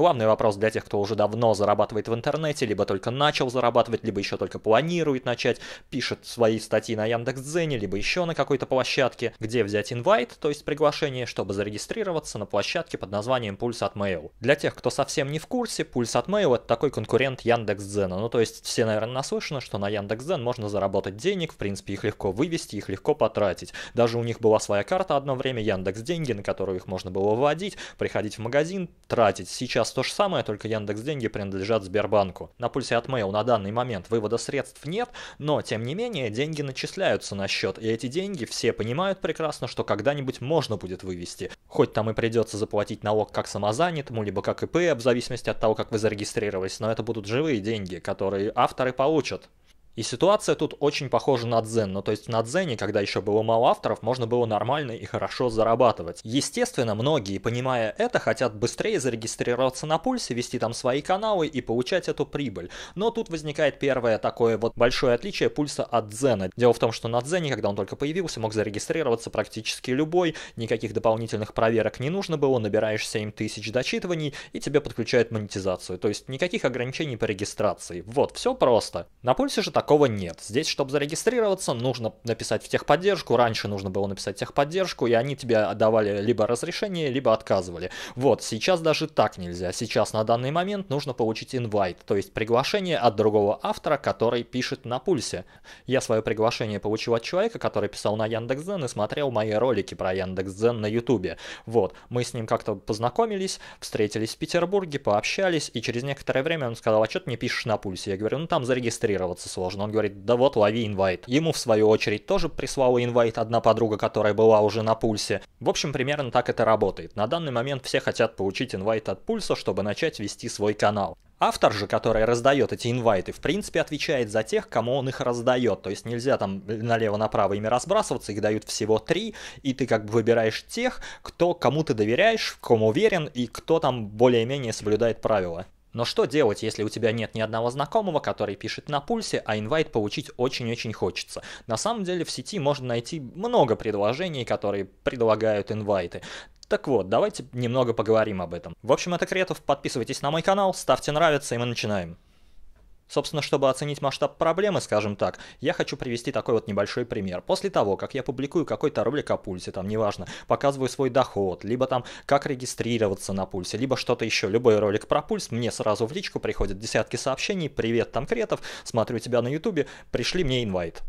Главный вопрос для тех, кто уже давно зарабатывает в интернете, либо только начал зарабатывать, либо еще только планирует начать, пишет свои статьи на Яндекс.Дзене, либо еще на какой-то площадке, где взять инвайт, то есть приглашение, чтобы зарегистрироваться на площадке под названием Пульс от Mail. Для тех, кто совсем не в курсе, Пульс от Mail это такой конкурент Яндекс.Дзена. Ну то есть все, наверное, наслышаны, что на Яндекс.Дзен можно заработать денег, в принципе, их легко вывести, их легко потратить. Даже у них была своя карта одно время Яндекс.Деньги, на которую их можно было выводить, приходить в магазин, тратить. Сейчас сейчас то же самое, только Яндекс деньги принадлежат Сбербанку. На пульсе от Mail на данный момент вывода средств нет, но тем не менее деньги начисляются на счет, и эти деньги все понимают прекрасно, что когда-нибудь можно будет вывести. Хоть там и придется заплатить налог как самозанятому, ну, либо как ИП, в зависимости от того, как вы зарегистрировались, но это будут живые деньги, которые авторы получат. И ситуация тут очень похожа на дзен, но ну, то есть на дзене, когда еще было мало авторов, можно было нормально и хорошо зарабатывать. Естественно, многие, понимая это, хотят быстрее зарегистрироваться на пульсе, вести там свои каналы и получать эту прибыль. Но тут возникает первое такое вот большое отличие пульса от дзена. Дело в том, что на дзене, когда он только появился, мог зарегистрироваться практически любой, никаких дополнительных проверок не нужно было, набираешь 7000 дочитываний и тебе подключают монетизацию, то есть никаких ограничений по регистрации. Вот, все просто. На пульсе же так такого нет. Здесь, чтобы зарегистрироваться, нужно написать в техподдержку. Раньше нужно было написать техподдержку, и они тебе давали либо разрешение, либо отказывали. Вот, сейчас даже так нельзя. Сейчас на данный момент нужно получить инвайт, то есть приглашение от другого автора, который пишет на пульсе. Я свое приглашение получил от человека, который писал на Яндекс.Дзен и смотрел мои ролики про Яндекс.Дзен на Ютубе. Вот, мы с ним как-то познакомились, встретились в Петербурге, пообщались, и через некоторое время он сказал, а что ты не пишешь на пульсе? Я говорю, ну там зарегистрироваться сложно нужно. Он говорит, да вот, лови инвайт. Ему, в свою очередь, тоже прислала инвайт одна подруга, которая была уже на пульсе. В общем, примерно так это работает. На данный момент все хотят получить инвайт от пульса, чтобы начать вести свой канал. Автор же, который раздает эти инвайты, в принципе, отвечает за тех, кому он их раздает. То есть нельзя там налево-направо ими разбрасываться, их дают всего три, и ты как бы выбираешь тех, кто, кому ты доверяешь, кому уверен, и кто там более-менее соблюдает правила. Но что делать, если у тебя нет ни одного знакомого, который пишет на пульсе, а инвайт получить очень-очень хочется? На самом деле в сети можно найти много предложений, которые предлагают инвайты. Так вот, давайте немного поговорим об этом. В общем, это Кретов, подписывайтесь на мой канал, ставьте нравится, и мы начинаем. Собственно, чтобы оценить масштаб проблемы, скажем так, я хочу привести такой вот небольшой пример. После того, как я публикую какой-то ролик о пульсе, там неважно, показываю свой доход, либо там как регистрироваться на пульсе, либо что-то еще, любой ролик про пульс, мне сразу в личку приходят десятки сообщений, привет, там Кретов, смотрю тебя на ютубе, пришли мне инвайт.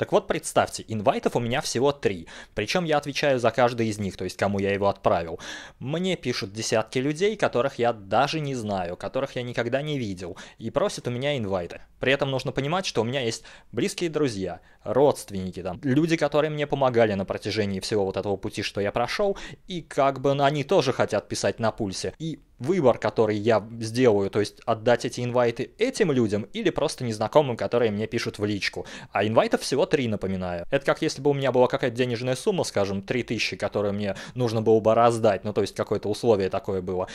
Так вот, представьте, инвайтов у меня всего три, причем я отвечаю за каждый из них, то есть кому я его отправил. Мне пишут десятки людей, которых я даже не знаю, которых я никогда не видел, и просят у меня инвайты. При этом нужно понимать, что у меня есть близкие друзья, родственники, там, люди, которые мне помогали на протяжении всего вот этого пути, что я прошел, и как бы они тоже хотят писать на пульсе. И выбор, который я сделаю, то есть отдать эти инвайты этим людям или просто незнакомым, которые мне пишут в личку. А инвайтов всего три, напоминаю. Это как если бы у меня была какая-то денежная сумма, скажем, 3000, которую мне нужно было бы раздать, ну то есть какое-то условие такое было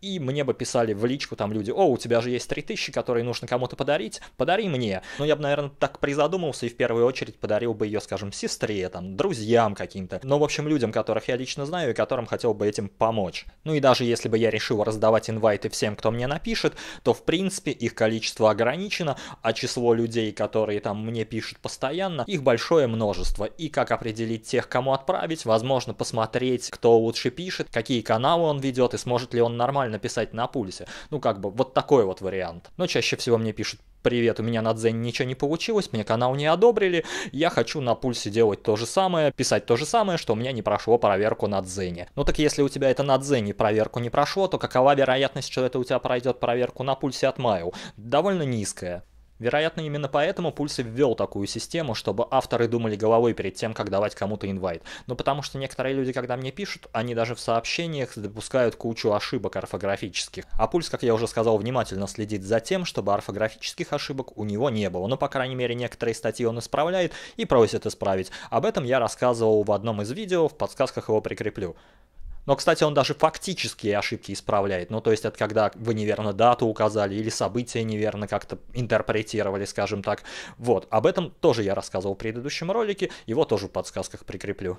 и мне бы писали в личку там люди, о, у тебя же есть 3000, которые нужно кому-то подарить, подари мне. Но я бы, наверное, так призадумался и в первую очередь подарил бы ее, скажем, сестре, там, друзьям каким-то. Ну, в общем, людям, которых я лично знаю и которым хотел бы этим помочь. Ну и даже если бы я решил раздавать инвайты всем, кто мне напишет, то, в принципе, их количество ограничено, а число людей, которые там мне пишут постоянно, их большое множество. И как определить тех, кому отправить, возможно, посмотреть, кто лучше пишет, какие каналы он ведет и сможет ли он нормально нормально писать на пульсе. Ну, как бы, вот такой вот вариант. Но чаще всего мне пишут привет, у меня на Дзене ничего не получилось, мне канал не одобрили, я хочу на пульсе делать то же самое, писать то же самое, что у меня не прошло проверку на Дзене. Ну так если у тебя это на Дзене проверку не прошло, то какова вероятность, что это у тебя пройдет проверку на пульсе от Майл? Довольно низкая. Вероятно, именно поэтому Пульсы ввел такую систему, чтобы авторы думали головой перед тем, как давать кому-то инвайт. Но потому что некоторые люди, когда мне пишут, они даже в сообщениях допускают кучу ошибок орфографических. А Пульс, как я уже сказал, внимательно следит за тем, чтобы орфографических ошибок у него не было. Но, ну, по крайней мере, некоторые статьи он исправляет и просит исправить. Об этом я рассказывал в одном из видео, в подсказках его прикреплю. Но, кстати, он даже фактические ошибки исправляет. Ну, то есть, это когда вы неверно дату указали или события неверно как-то интерпретировали, скажем так. Вот, об этом тоже я рассказывал в предыдущем ролике, его тоже в подсказках прикреплю.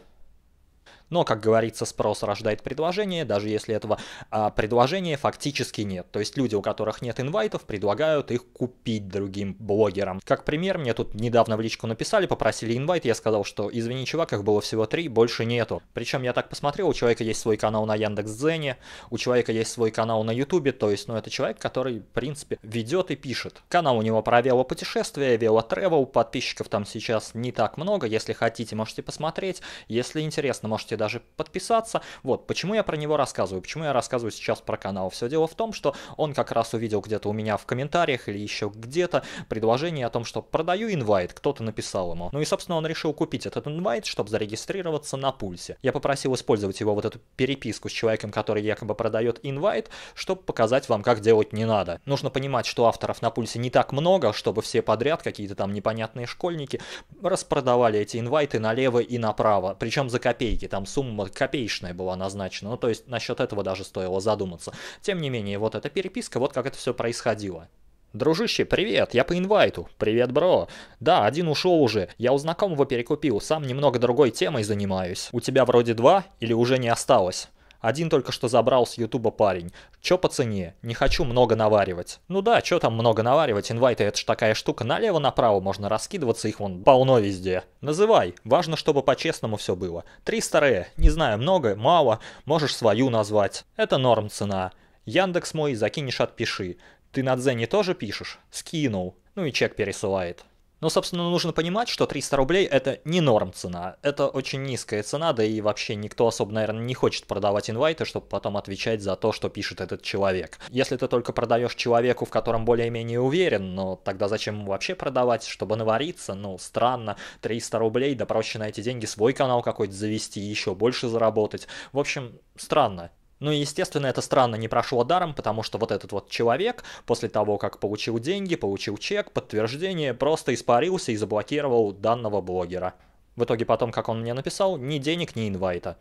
Но, как говорится, спрос рождает предложение, даже если этого а, предложения фактически нет. То есть люди, у которых нет инвайтов, предлагают их купить другим блогерам. Как пример, мне тут недавно в личку написали, попросили инвайт, я сказал, что извини, чувак, их было всего три, больше нету. Причем я так посмотрел, у человека есть свой канал на Яндекс.Дзене, у человека есть свой канал на Ютубе, то есть, ну, это человек, который, в принципе, ведет и пишет. Канал у него про велопутешествия, велотревел, подписчиков там сейчас не так много, если хотите, можете посмотреть, если интересно, можете даже подписаться. Вот, почему я про него рассказываю, почему я рассказываю сейчас про канал. Все дело в том, что он как раз увидел где-то у меня в комментариях или еще где-то предложение о том, что продаю инвайт, кто-то написал ему. Ну и, собственно, он решил купить этот инвайт, чтобы зарегистрироваться на пульсе. Я попросил использовать его вот эту переписку с человеком, который якобы продает инвайт, чтобы показать вам, как делать не надо. Нужно понимать, что авторов на пульсе не так много, чтобы все подряд какие-то там непонятные школьники распродавали эти инвайты налево и направо, причем за копейки, там сумма копеечная была назначена. Ну, то есть насчет этого даже стоило задуматься. Тем не менее, вот эта переписка, вот как это все происходило. «Дружище, привет, я по инвайту. Привет, бро. Да, один ушел уже. Я у знакомого перекупил, сам немного другой темой занимаюсь. У тебя вроде два или уже не осталось?» Один только что забрал с Ютуба парень. Чё по цене? Не хочу много наваривать. Ну да, чё там много наваривать? Инвайты это ж такая штука. Налево-направо можно раскидываться, их вон полно везде. Называй. Важно, чтобы по-честному все было. Три старые. Не знаю, много, мало. Можешь свою назвать. Это норм цена. Яндекс мой, закинешь, отпиши. Ты на Дзене тоже пишешь? Скинул. Ну и чек пересылает. Но, ну, собственно, нужно понимать, что 300 рублей это не норм цена. Это очень низкая цена, да и вообще никто особо, наверное, не хочет продавать инвайты, чтобы потом отвечать за то, что пишет этот человек. Если ты только продаешь человеку, в котором более-менее уверен, но тогда зачем вообще продавать, чтобы навариться? Ну, странно, 300 рублей, да проще на эти деньги свой канал какой-то завести, еще больше заработать. В общем, странно. Ну и, естественно, это странно не прошло даром, потому что вот этот вот человек после того, как получил деньги, получил чек, подтверждение, просто испарился и заблокировал данного блогера. В итоге потом, как он мне написал, ни денег, ни инвайта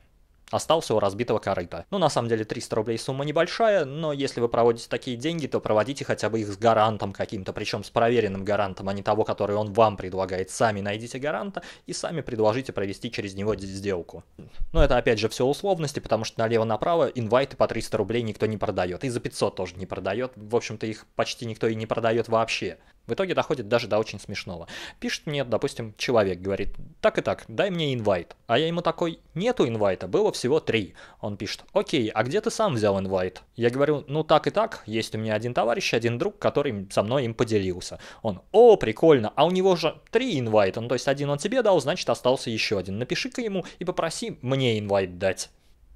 остался у разбитого корыта. Ну, на самом деле, 300 рублей сумма небольшая, но если вы проводите такие деньги, то проводите хотя бы их с гарантом каким-то, причем с проверенным гарантом, а не того, который он вам предлагает. Сами найдите гаранта и сами предложите провести через него сделку. Но это, опять же, все условности, потому что налево-направо инвайты по 300 рублей никто не продает, и за 500 тоже не продает. В общем-то, их почти никто и не продает вообще. В итоге доходит даже до очень смешного. Пишет мне, допустим, человек, говорит, так и так, дай мне инвайт. А я ему такой, нету инвайта, было всего три. Он пишет, окей, а где ты сам взял инвайт? Я говорю, ну так и так, есть у меня один товарищ, один друг, который со мной им поделился. Он, о, прикольно, а у него же три инвайта, ну то есть один он тебе дал, значит остался еще один. Напиши-ка ему и попроси мне инвайт дать.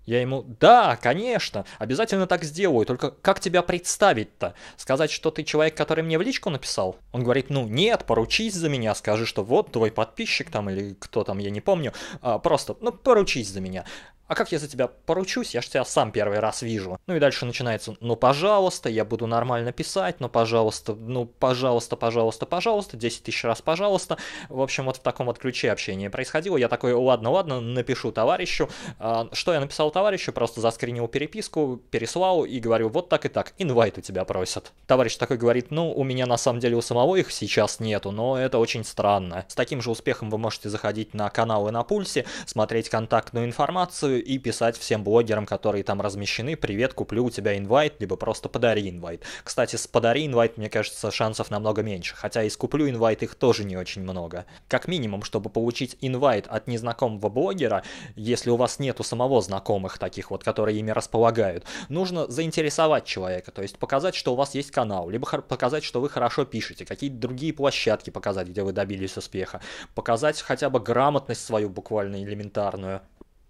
Я ему, да, конечно, обязательно так сделаю, только как тебя представить-то? Сказать, что ты человек, который мне в личку написал? Он говорит, ну нет, поручись за меня, скажи, что вот твой подписчик там или кто там, я не помню, а, просто, ну поручись за меня а как я за тебя поручусь, я ж тебя сам первый раз вижу. Ну и дальше начинается, ну пожалуйста, я буду нормально писать, ну пожалуйста, ну пожалуйста, пожалуйста, пожалуйста, 10 тысяч раз пожалуйста. В общем, вот в таком вот ключе общения происходило. Я такой, ладно, ладно, напишу товарищу. А, что я написал товарищу? Просто заскринил переписку, переслал и говорю, вот так и так, инвайт у тебя просят. Товарищ такой говорит, ну у меня на самом деле у самого их сейчас нету, но это очень странно. С таким же успехом вы можете заходить на каналы на пульсе, смотреть контактную информацию и писать всем блогерам, которые там размещены, привет, куплю у тебя инвайт, либо просто подари инвайт. Кстати, с подари инвайт, мне кажется, шансов намного меньше, хотя и с куплю инвайт их тоже не очень много. Как минимум, чтобы получить инвайт от незнакомого блогера, если у вас нету самого знакомых таких вот, которые ими располагают, нужно заинтересовать человека, то есть показать, что у вас есть канал, либо показать, что вы хорошо пишете, какие-то другие площадки показать, где вы добились успеха, показать хотя бы грамотность свою буквально элементарную,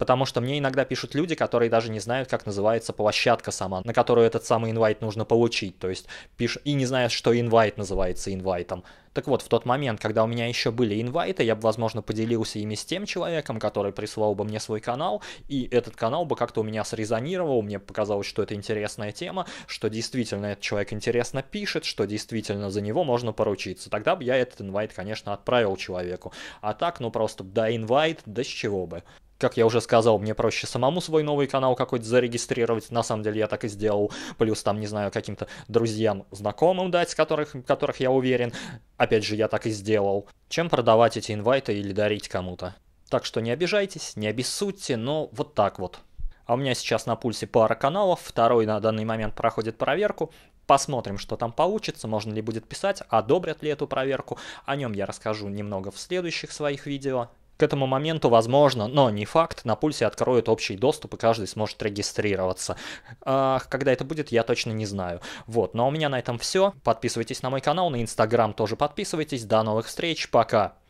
Потому что мне иногда пишут люди, которые даже не знают, как называется площадка сама, на которую этот самый инвайт нужно получить. То есть пиш... и не знают, что инвайт называется инвайтом. Так вот, в тот момент, когда у меня еще были инвайты, я бы, возможно, поделился ими с тем человеком, который прислал бы мне свой канал, и этот канал бы как-то у меня срезонировал, мне показалось, что это интересная тема, что действительно этот человек интересно пишет, что действительно за него можно поручиться. Тогда бы я этот инвайт, конечно, отправил человеку. А так, ну просто, да, инвайт, да с чего бы как я уже сказал, мне проще самому свой новый канал какой-то зарегистрировать. На самом деле я так и сделал. Плюс там, не знаю, каким-то друзьям, знакомым дать, которых, которых я уверен. Опять же, я так и сделал. Чем продавать эти инвайты или дарить кому-то. Так что не обижайтесь, не обессудьте, но вот так вот. А у меня сейчас на пульсе пара каналов, второй на данный момент проходит проверку. Посмотрим, что там получится, можно ли будет писать, одобрят ли эту проверку. О нем я расскажу немного в следующих своих видео. К этому моменту, возможно, но не факт, на пульсе откроют общий доступ и каждый сможет регистрироваться. А, когда это будет, я точно не знаю. Вот, но у меня на этом все. Подписывайтесь на мой канал, на инстаграм тоже подписывайтесь. До новых встреч, пока!